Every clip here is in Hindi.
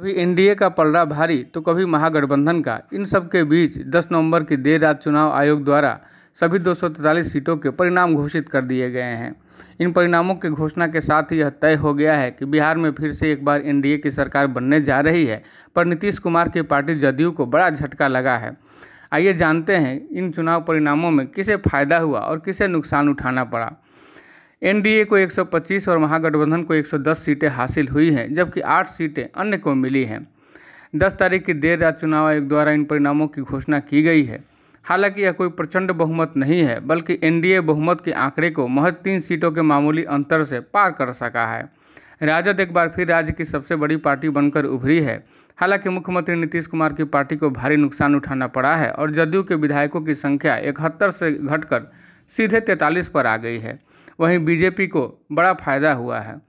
कभी एनडीए का पलड़ा भारी तो कभी महागठबंधन का इन सब के बीच 10 नवंबर की देर रात चुनाव आयोग द्वारा सभी दो सीटों के परिणाम घोषित कर दिए गए हैं इन परिणामों की घोषणा के साथ ही यह तय हो गया है कि बिहार में फिर से एक बार एनडीए की सरकार बनने जा रही है पर नीतीश कुमार की पार्टी जदयू को बड़ा झटका लगा है आइए जानते हैं इन चुनाव परिणामों में किसे फायदा हुआ और किसे नुकसान उठाना पड़ा एनडीए को 125 और महागठबंधन को 110 सीटें हासिल हुई हैं जबकि आठ सीटें अन्य को मिली हैं दस तारीख की देर रात चुनाव आयोग द्वारा इन परिणामों की घोषणा की गई है हालांकि यह कोई प्रचंड बहुमत नहीं है बल्कि एनडीए बहुमत के आंकड़े को महज तीन सीटों के मामूली अंतर से पार कर सका है राजद एक बार फिर राज्य की सबसे बड़ी पार्टी बनकर उभरी है हालांकि मुख्यमंत्री नीतीश कुमार की पार्टी को भारी नुकसान उठाना पड़ा है और जदयू के विधायकों की संख्या इकहत्तर से घटकर सीधे तैंतालीस पर आ गई है वहीं बीजेपी को बड़ा फायदा हुआ है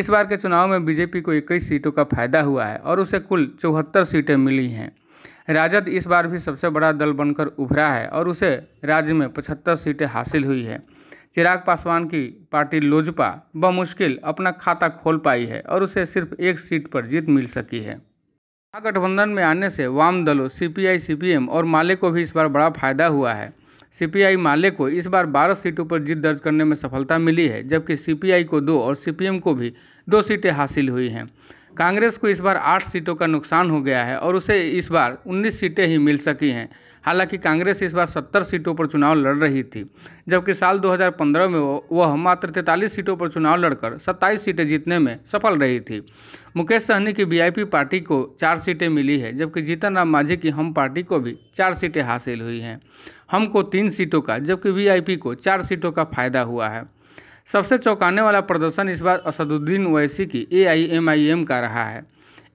इस बार के चुनाव में बीजेपी को इक्कीस सीटों का फायदा हुआ है और उसे कुल चौहत्तर सीटें मिली हैं राजद इस बार भी सबसे बड़ा दल बनकर उभरा है और उसे राज्य में पचहत्तर सीटें हासिल हुई है चिराग पासवान की पार्टी लोजपा बमुश्किल अपना खाता खोल पाई है और उसे सिर्फ एक सीट पर जीत मिल सकी है महागठबंधन में आने से वाम दलों सीपीआई सीपीएम और माले को भी इस बार बड़ा फायदा हुआ है सीपीआई माले को इस बार 12 सीटों पर जीत दर्ज करने में सफलता मिली है जबकि सीपीआई को दो और सीपीएम को भी दो सीटें हासिल हुई हैं कांग्रेस को इस बार आठ सीटों का नुकसान हो गया है और उसे इस बार उन्नीस सीटें ही मिल सकी हैं हालांकि कांग्रेस इस बार सत्तर सीटों पर चुनाव लड़ रही थी जबकि साल 2015 में वह मात्र तैंतालीस सीटों पर चुनाव लड़कर सत्ताईस सीटें जीतने में सफल रही थी मुकेश सहनी की वीआईपी पार्टी को चार सीटें मिली है जबकि जीतन राम मांझी की हम पार्टी को भी चार सीटें हासिल हुई हैं हमको तीन सीटों का जबकि वी को चार सीटों का फायदा हुआ है सबसे चौंकाने वाला प्रदर्शन इस बार असदुद्दीन ओवैसी की एआईएमआईएम का रहा है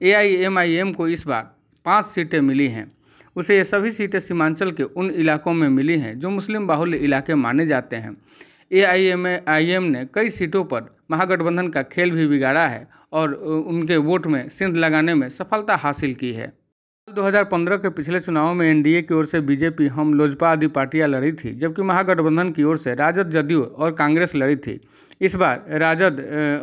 एआईएमआईएम को इस बार पाँच सीटें मिली हैं उसे ये सभी सीटें सीमांचल के उन इलाकों में मिली हैं जो मुस्लिम बाहुल्य इलाके माने जाते हैं एआईएमआईएम ने कई सीटों पर महागठबंधन का खेल भी बिगाड़ा है और उनके वोट में सिंध लगाने में सफलता हासिल की है साल 2015 के पिछले चुनाव में एनडीए की ओर से बीजेपी हम लोजपा आदि पार्टियां लड़ी थी जबकि महागठबंधन की ओर से राजद जदयू और कांग्रेस लड़ी थी इस बार राजद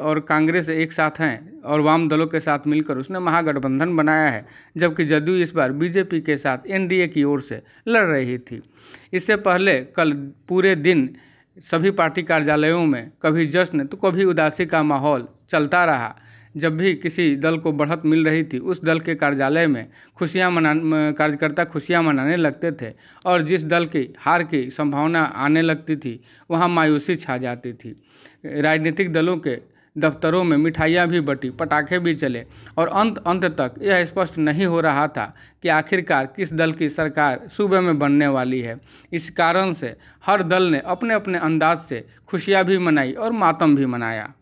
और कांग्रेस एक साथ हैं और वाम दलों के साथ मिलकर उसने महागठबंधन बनाया है जबकि जदयू इस बार बीजेपी के साथ एनडीए की ओर से लड़ रही थी इससे पहले कल पूरे दिन सभी पार्टी कार्यालयों में कभी जश्न तो कभी उदासी का माहौल चलता रहा जब भी किसी दल को बढ़त मिल रही थी उस दल के कार्यालय में खुशियां मना कार्यकर्ता खुशियां मनाने लगते थे और जिस दल की हार की संभावना आने लगती थी वहां मायूसी छा जाती थी राजनीतिक दलों के दफ्तरों में मिठाइयाँ भी बटी पटाखे भी चले और अंत अंत तक यह स्पष्ट नहीं हो रहा था कि आखिरकार किस दल की सरकार सूबे में बनने वाली है इस कारण से हर दल ने अपने अपने अंदाज से खुशियाँ भी मनाई और मातम भी मनाया